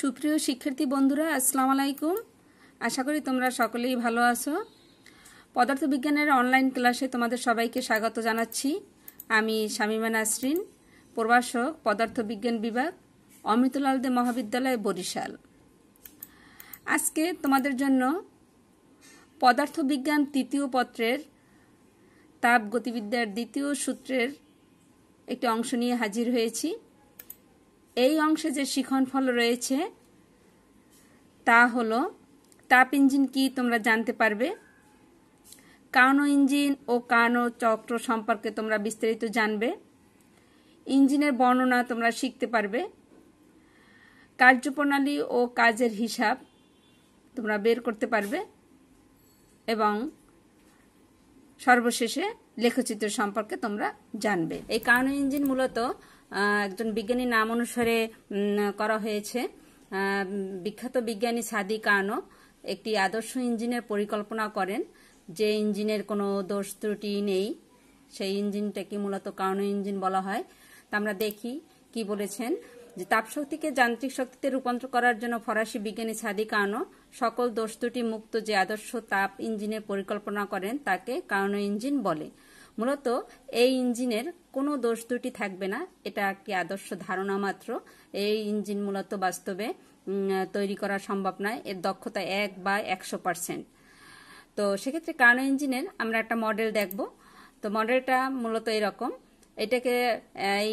সুপ্রিয় শিক্ষার্থী বন্ধুরা আসসালামু আলাইকুম আশা করি তোমরা সকলেই ভালো আছো পদার্থবিজ্ঞানের অনলাইন ক্লাসে তোমাদের সবাইকে স্বাগত জানাচ্ছি আমি শামিমা নাসরিন প্রভাষক পদার্থবিজ্ঞান বিভাগ অমৃতলাল দে মহাবিদ্যালয় বরিশাল আজকে তোমাদের জন্য পদার্থবিজ্ঞান তৃতীয় পত্রের তাপ গতিবিদ্যার দ্বিতীয় সূত্রের একটি অংশ নিয়ে হাজির হয়েছি এই অংশে যে শিখনফল রয়েছে তা হল তাপ ইঞ্জিন কি তোমরা জানতে পারবে কানো ইঞ্জিন ও কানো চক্র সম্পর্কে তোমরা বিস্তারিত জানবে ইঞ্জিনের বর্ণনা তোমরা শিখতে পারবে কার্যপ্রণালী ও কাজের হিসাব তোমরা বের করতে পারবে এবং সর্বশেষে লেখচিত্র সম্পর্কে তোমরা জানবে এই কানো ইঞ্জিন মূলত একজন বিজ্ঞানীর নাম অনুসারে করা হয়েছে বিখ্যাত বিজ্ঞানী সাদি কানো একটি আদর্শ ইঞ্জিনের পরিকল্পনা করেন যে ইঞ্জিনের কোনো দোষ ত্রুটি নেই সেই ইঞ্জিনটাকে মূলত কানো ইঞ্জিন বলা হয় তা আমরা দেখি কি বলেছেন যে তাপশক্তিকে যান্ত্রিক শক্তিতে রূপান্তর করার জন্য ফরাসি বিজ্ঞানী সাদি কানো সকল দোষ ত্রুটি মুক্ত যে আদর্শ তাপ ইঞ্জিনের পরিকল্পনা করেন তাকে কানো ইঞ্জিন বলে মূলত এই ইঞ্জিনের কোনো দোষ দুটি থাকবে না এটা একটি আদর্শ ধারণা মাত্র এই ইঞ্জিন মূলত বাস্তবে তৈরি করা সম্ভব নয় এর দক্ষতা এক বা একশো পার্সেন্ট তো সেক্ষেত্রে কানো ইঞ্জিনের আমরা একটা মডেল দেখব তো মডেলটা মূলত এরকম এটাকে এই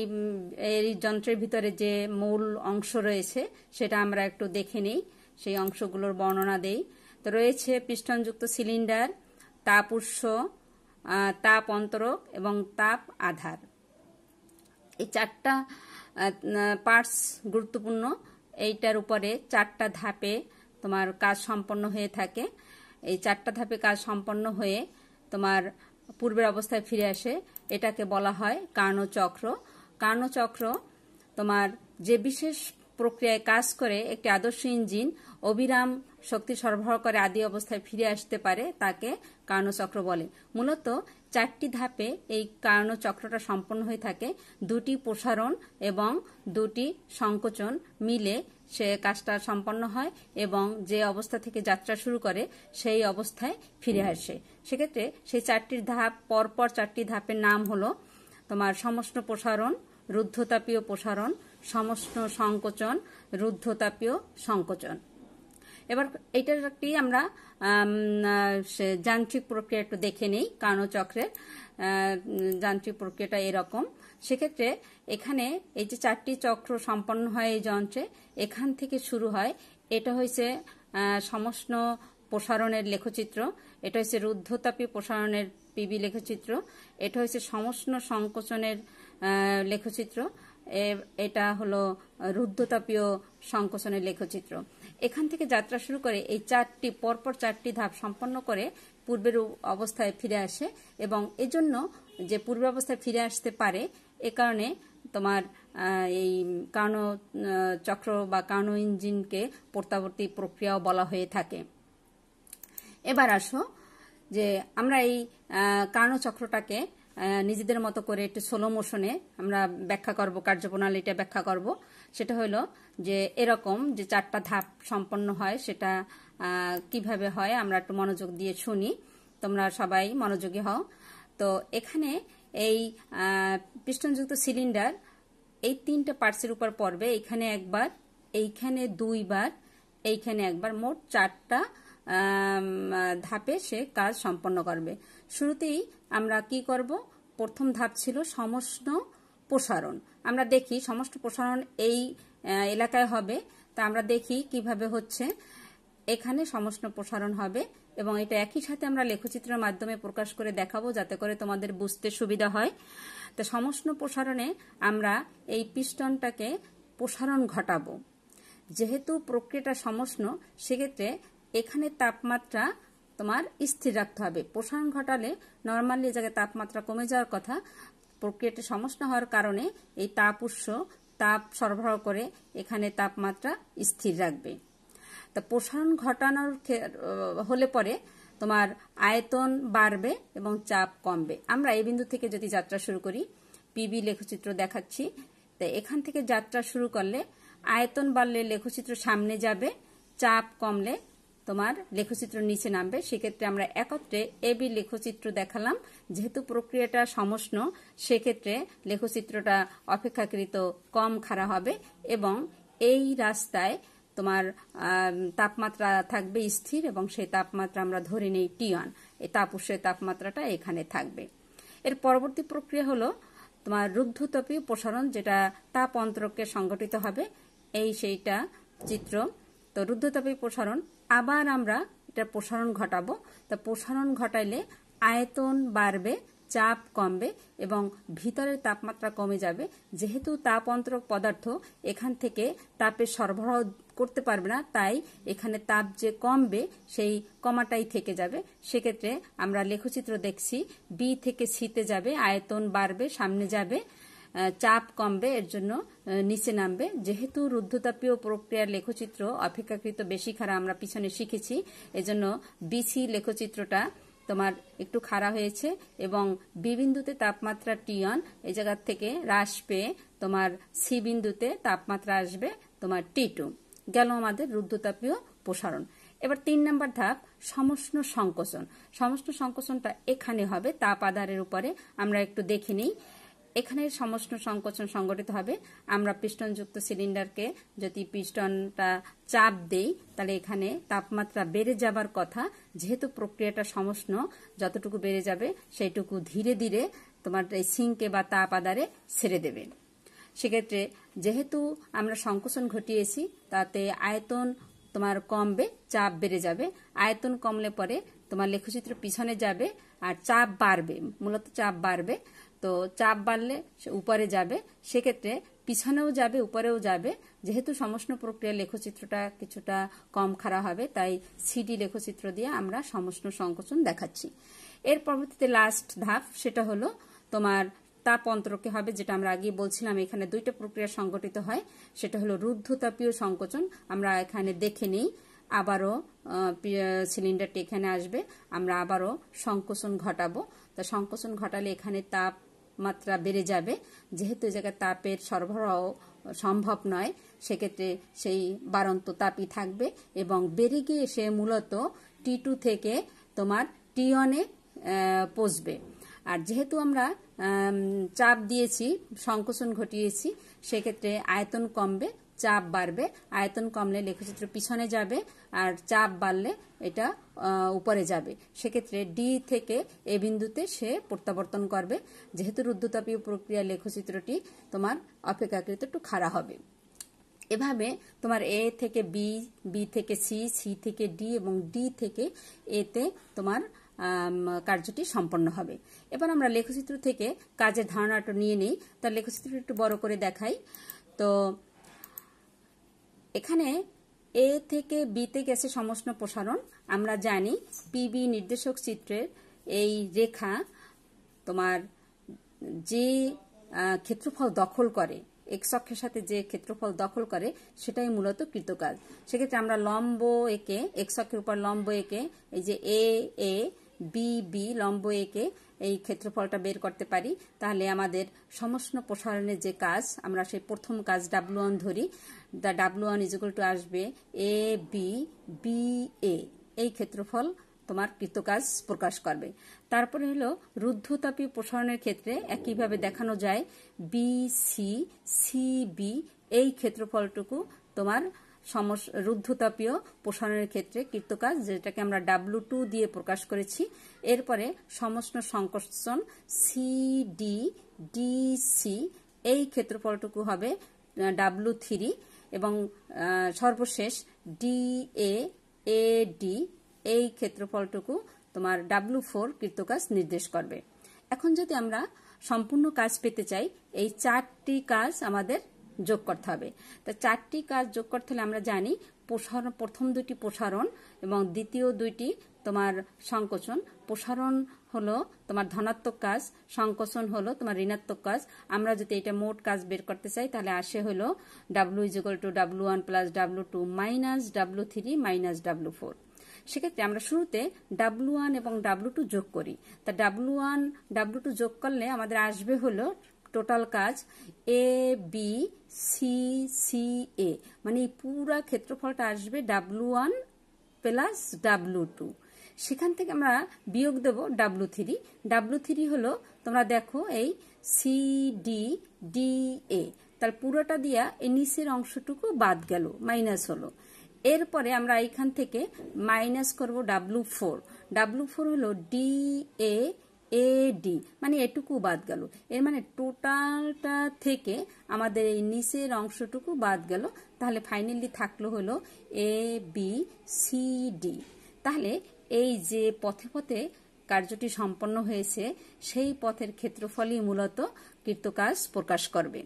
এই যন্ত্রের ভিতরে যে মূল অংশ রয়েছে সেটা আমরা একটু দেখে নেই সেই অংশগুলোর বর্ণনা দেই তো রয়েছে পিস্টনযুক্ত সিলিন্ডার তাপ উৎস তাপ অন্তরক এবং তাপ আধার এই চারটা পার্টস গুরুত্বপূর্ণ এইটার উপরে চারটা ধাপে তোমার কাজ সম্পন্ন হয়ে থাকে এই চারটা ধাপে কাজ সম্পন্ন হয়ে তোমার পূর্বের অবস্থায় ফিরে আসে এটাকে বলা হয় কার্ণচক্র কার্ণচক্র তোমার যে বিশেষ প্রক্রিয়ায় কাজ করে একটি আদর্শ ইঞ্জিন অবিরাম শক্তি সরবরাহ করে আদি অবস্থায় ফিরে আসতে পারে তাকে কার্ণচক্র বলে মূলত চারটি ধাপে এই কার্ণচক্রটা সম্পন্ন হয়ে থাকে দুটি প্রসারণ এবং দুটি সংকোচন মিলে সে কাজটা সম্পন্ন হয় এবং যে অবস্থা থেকে যাত্রা শুরু করে সেই অবস্থায় ফিরে আসে সেক্ষেত্রে সেই চারটির ধাপ পরপর চারটি ধাপের নাম হলো তোমার সমষ্ণ প্রসারণ রুদ্ধতাপীয় প্রসারণ সমষ্ণ সংকোচন রুদ্ধতাপীয় সংকোচন এবার এইটার একটি আমরা যান্ত্রিক প্রক্রিয়া একটু দেখে নিই কার্ণচক্রের যান্ত্রিক প্রক্রিয়াটা এরকম সেক্ষেত্রে এখানে এই যে চারটি চক্র সম্পন্ন হয় এই যন্ত্রে এখান থেকে শুরু হয় এটা হয়েছে সমষ্ণ প্রসারণের লেখচিত্র এটা হয়েছে রুদ্ধতাপী প্রসারণের পিবি লেখচিত্র এটা হয়েছে সমষ্ণ সংকোচনের লেখচিত্র এটা হলো রুদ্ধতাপীয় সংকোচনের লেখচিত্র এখান থেকে যাত্রা শুরু করে এই চারটি পরপর চারটি ধাপ সম্পন্ন করে পূর্বের অবস্থায় ফিরে আসে এবং এজন্য যে পূর্বাবস্থায় ফিরে আসতে পারে এ কারণে তোমার এই কানো চক্র বা কানো ইঞ্জিনকে প্রত্যাবর্তী প্রক্রিয়াও বলা হয়ে থাকে এবার আসো যে আমরা এই কানো চক্রটাকে নিজেদের মতো করে একটু সোলো মোশনে আমরা ব্যাখ্যা করব কার্যপ্রণালীটা ব্যাখ্যা করব সেটা হলো যে এরকম যে চারটা ধাপ সম্পন্ন হয় সেটা কিভাবে হয় আমরা একটু মনোযোগ দিয়ে শুনি তোমরা সবাই মনোযোগী হও তো এখানে এই পিস্টনযুক্ত সিলিন্ডার এই তিনটা পার্টসের উপর পড়বে এইখানে একবার এইখানে দুইবার এইখানে একবার মোট চারটা ধাপে সে কাজ সম্পন্ন করবে শুরুতেই আমরা কি করব প্রথম ধাপ ছিল সমষ্ণ প্রসারণ আমরা দেখি সমষ্ণ প্রসারণ এই এলাকায় হবে তা আমরা দেখি কিভাবে হচ্ছে এখানে সমষ্ণ প্রসারণ হবে এবং এটা একই সাথে আমরা লেখচিত্রের মাধ্যমে প্রকাশ করে দেখাবো যাতে করে তোমাদের বুঝতে সুবিধা হয় তো সমষ্ণ প্রসারণে আমরা এই পিস্টনটাকে প্রসারণ ঘটাবো যেহেতু প্রক্রিয়াটা সমষ্ণ সেক্ষেত্রে এখানে তাপমাত্রা তোমার স্থির রাখতে হবে প্রসারণ ঘটালে নর্মালি জায়গায় তাপমাত্রা কমে যাওয়ার কথা প্রক্রিয়াতে সমস্যা হওয়ার কারণে এই তাপ উৎস তাপ সরবরাহ করে এখানে তাপমাত্রা স্থির রাখবে তা প্রসারণ ঘটানোর হলে পরে তোমার আয়তন বাড়বে এবং চাপ কমবে আমরা এই বিন্দু থেকে যদি যাত্রা শুরু করি পিবি লেখচিত্র দেখাচ্ছি তা এখান থেকে যাত্রা শুরু করলে আয়তন বাড়লে লেখচিত্র সামনে যাবে চাপ কমলে তোমার লেখচিত্র নিচে নামবে সেক্ষেত্রে আমরা একত্রে এ বি লেখচিত্র দেখালাম যেহেতু প্রক্রিয়াটা সমষ্ণ সেক্ষেত্রে লেখচিত্রটা অপেক্ষাকৃত কম খাড়া হবে এবং এই রাস্তায় তোমার তাপমাত্রা থাকবে স্থির এবং সেই তাপমাত্রা আমরা ধরে নেই টিয়ন এই তাপসের তাপমাত্রাটা এখানে থাকবে এর পরবর্তী প্রক্রিয়া হলো তোমার রুদ্ধতপীয় প্রসারণ যেটা তাপ অন্তরকে সংগঠিত হবে এই সেইটা চিত্র তো রুদ্ধতপীয় প্রসারণ আবার আমরা এটা প্রসারণ ঘটাবো তা প্রসারণ ঘটাইলে আয়তন বাড়বে চাপ কমবে এবং ভিতরের তাপমাত্রা কমে যাবে যেহেতু তাপন্তরক পদার্থ এখান থেকে তাপের সরবরাহ করতে পারবে না তাই এখানে তাপ যে কমবে সেই কমাটাই থেকে যাবে সেক্ষেত্রে আমরা লেখচিত্র দেখছি বি থেকে সিতে যাবে আয়তন বাড়বে সামনে যাবে চাপ কমবে এর জন্য নিচে নামবে যেহেতু রুদ্ধতাপীয় প্রক্রিয়ার লেখচিত্র অপেক্ষাকৃত বেশি খারা আমরা পিছনে শিখেছি এজন্য বিসি লেখচিত্রটা তোমার একটু খারা হয়েছে এবং বি বিন্দুতে তাপমাত্রা টিয়ন এ জায়গার থেকে হ্রাস পেয়ে তোমার সি বিন্দুতে তাপমাত্রা আসবে তোমার টি টু গেল আমাদের রুদ্ধতাপীয় প্রসারণ এবার তিন নম্বর ধাপ সমষ্ণ সংকোচন সমষ্ণ সংকোচনটা এখানে হবে তাপ আধারের উপরে আমরা একটু দেখে নিই এখানে সমষ্ণ সংকোচন সংগঠিত হবে আমরা পিস্টনযুক্ত সিলিন্ডারকে যদি পিস্টনটা চাপ দেই তাহলে এখানে তাপমাত্রা বেড়ে যাবার কথা যেহেতু প্রক্রিয়াটা সমষ্ণ যতটুকু বেড়ে যাবে সেইটুকু ধীরে ধীরে তোমার এই সিঙ্কে বা তাপ আদারে ছেড়ে দেবে সেক্ষেত্রে যেহেতু আমরা সংকোচন ঘটিয়েছি তাতে আয়তন তোমার কমবে চাপ বেড়ে যাবে আয়তন কমলে পরে তোমার লেখচিত্র পিছনে যাবে আর চাপ বাড়বে মূলত চাপ বাড়বে তো চাপ বাড়লে উপরে যাবে সেক্ষেত্রে পিছনেও যাবে উপরেও যাবে যেহেতু সমষ্ণ প্রক্রিয়া লেখচিত্রটা কিছুটা কম খারাপ হবে তাই সিডি লেখচিত্র দিয়ে আমরা সমষ্ণ সংকোচন দেখাচ্ছি এর পরবর্তীতে লাস্ট ধাপ সেটা হলো তোমার তাপন্তরকে হবে যেটা আমরা আগে বলছিলাম এখানে দুইটা প্রক্রিয়া সংগঠিত হয় সেটা হলো রুদ্ধতাপীয় সংকোচন আমরা এখানে দেখে নিই আবারও সিলিন্ডারটি এখানে আসবে আমরা আবারও সংকোচন ঘটাবো তা সংকোচন ঘটালে এখানে তাপ মাত্রা বেড়ে যাবে যেহেতু এ জায়গায় তাপের সরবরাহ সম্ভব নয় সেক্ষেত্রে সেই বারন্ত তাপই থাকবে এবং বেড়ে গিয়ে সে মূলত টি টু থেকে তোমার টি ওয়ানে পচবে আর যেহেতু আমরা চাপ দিয়েছি সংকোচন ঘটিয়েছি সেক্ষেত্রে আয়তন কমবে চাপ বাড়বে আয়তন কমলে লেখচিত্র পিছনে যাবে আর চাপ বাড়লে এটা উপরে যাবে সেক্ষেত্রে ডি থেকে এ বিন্দুতে সে প্রত্যাবর্তন করবে যেহেতু রুদ্রতাপীয় প্রক্রিয়া লেখচিত্রটি তোমার অপেক্ষাকৃত একটু খাড়া হবে এভাবে তোমার এ থেকে বি বি থেকে সি সি থেকে ডি এবং ডি থেকে এতে তোমার কার্যটি সম্পন্ন হবে এবার আমরা লেখচিত্র থেকে কাজের ধারণাটা নিয়ে নিই তার লেখচিত্রটি একটু বড় করে দেখাই তো এখানে এ থেকে বিতে গেছে সমষ্ণ প্রসারণ আমরা জানি পিবি নির্দেশক চিত্রের এই রেখা তোমার যে ক্ষেত্রফল দখল করে এক্স অক্ষের সাথে যে ক্ষেত্রফল দখল করে সেটাই মূলত কৃতকাজ সেক্ষেত্রে আমরা লম্ব একে এক্স অক্ষের উপর লম্ব একে এই যে এ এ বি বি লম্ব একে এই ক্ষেত্রফলটা বের করতে পারি তাহলে আমাদের সমস্ত প্রসারণের যে কাজ আমরা সেই প্রথম কাজ ডাব্লু ওয়ান ধরি the W one is equal to আসবে এ বি বি এ এই ক্ষেত্রফল তোমার কৃতকাজ প্রকাশ করবে তারপরে হলো রুদ্ধতাপীয় প্রসারণের ক্ষেত্রে একইভাবে দেখানো যায় বি সি সি বি এই ক্ষেত্রফলটুকু তোমার সমস্যা রুদ্ধতাপীয় প্রসারণের ক্ষেত্রে কৃতকাজ যেটাকে আমরা ডাব্লু টু দিয়ে প্রকাশ করেছি এরপরে সমষ্ণ সংকর্ষণ ডি সি এই ক্ষেত্রফলটুকু হবে ডাব্লু থ্রি এবং সর্বশেষ ডি এ এ ডি এই ক্ষেত্রফলটুকু তোমার ডাব্লু ফোর কৃতকাজ নির্দেশ করবে এখন যদি আমরা সম্পূর্ণ কাজ পেতে চাই এই চারটি কাজ আমাদের যোগ করতে হবে তা চারটি কাজ যোগ করতে হলে আমরা জানি প্রসারণ প্রথম দুটি প্রসারণ এবং দ্বিতীয় দুইটি তোমার সংকোচন প্রসারণ হলো তোমার ধনাত্মক কাজ সংকোচন হলো তোমার ঋণাত্মক কাজ আমরা যদি এটা মোট কাজ বের করতে চাই তাহলে আসে হলো W is equal to W one plus W two minus W three minus W four সেক্ষেত্রে আমরা শুরুতে ডাব্লু ওয়ান এবং ডাব্লু টু যোগ করি তা ডাব্লু ওয়ান ডাব্লু টু যোগ করলে আমাদের আসবে হলো টোটাল কাজ A B C C A মানে এই পুরা ক্ষেত্রফলটা আসবে W one plus W two সেখান থেকে আমরা বিয়োগ দেব ডাব্লু থ্রি ডাব্লু থ্রি হলো তোমরা দেখো এই সি ডি ডি এ তার পুরোটা দিয়া এই নিচের অংশটুকু বাদ গেল মাইনাস হলো এরপরে আমরা এইখান থেকে মাইনাস করব ডাব্লু ফোর ডাব্লু ফোর হলো ডি এ এ ডি মানে এটুকু বাদ গেল এর মানে টোটালটা থেকে আমাদের এই নিচের অংশটুকু বাদ গেল তাহলে ফাইনালি থাকলো হলো এ বি সি ডি তাহলে এই যে পথে পথে কার্যটি সম্পন্ন হয়েছে সেই পথের ক্ষেত্রফলই মূলত কৃতকাজ প্রকাশ করবে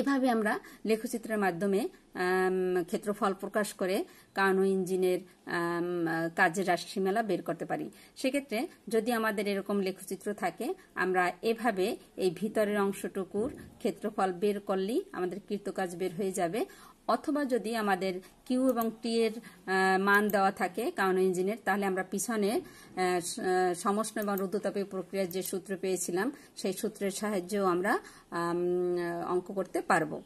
এভাবে আমরা লেখচিত্রের মাধ্যমে ক্ষেত্রফল প্রকাশ করে কানো ইঞ্জিনের কাজের রাশিমেলা বের করতে পারি সেক্ষেত্রে যদি আমাদের এরকম লেখচিত্র থাকে আমরা এভাবে এই ভিতরের অংশটুকুর ক্ষেত্রফল বের করলেই আমাদের কৃতকাজ বের হয়ে যাবে অথবা যদি আমাদের কিউ এবং টি এর মান দেওয়া থাকে কারণ ইঞ্জিনের তাহলে আমরা পিছনে সমষ্ণ এবং রুদ্রতাপীয় প্রক্রিয়ার যে সূত্র পেয়েছিলাম সেই সূত্রের সাহায্যেও আমরা অঙ্ক করতে পারবো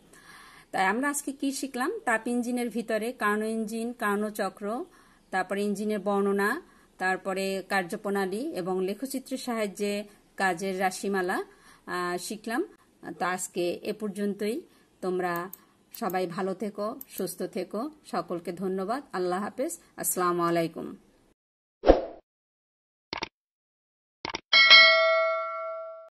তাই আমরা আজকে কি শিখলাম তাপ ইঞ্জিনের ভিতরে কার্ণ ইঞ্জিন কার্ণ চক্র তারপরে ইঞ্জিনের বর্ণনা তারপরে কার্যপ্রণালী এবং লেখচিত্রের সাহায্যে কাজের রাশিমালা শিখলাম তো আজকে এ পর্যন্তই তোমরা সবাই ভালো থেকো সুস্থ থেকো সকলকে ধন্যবাদ আল্লাহ হাফেজ আসসালামু আলাইকুম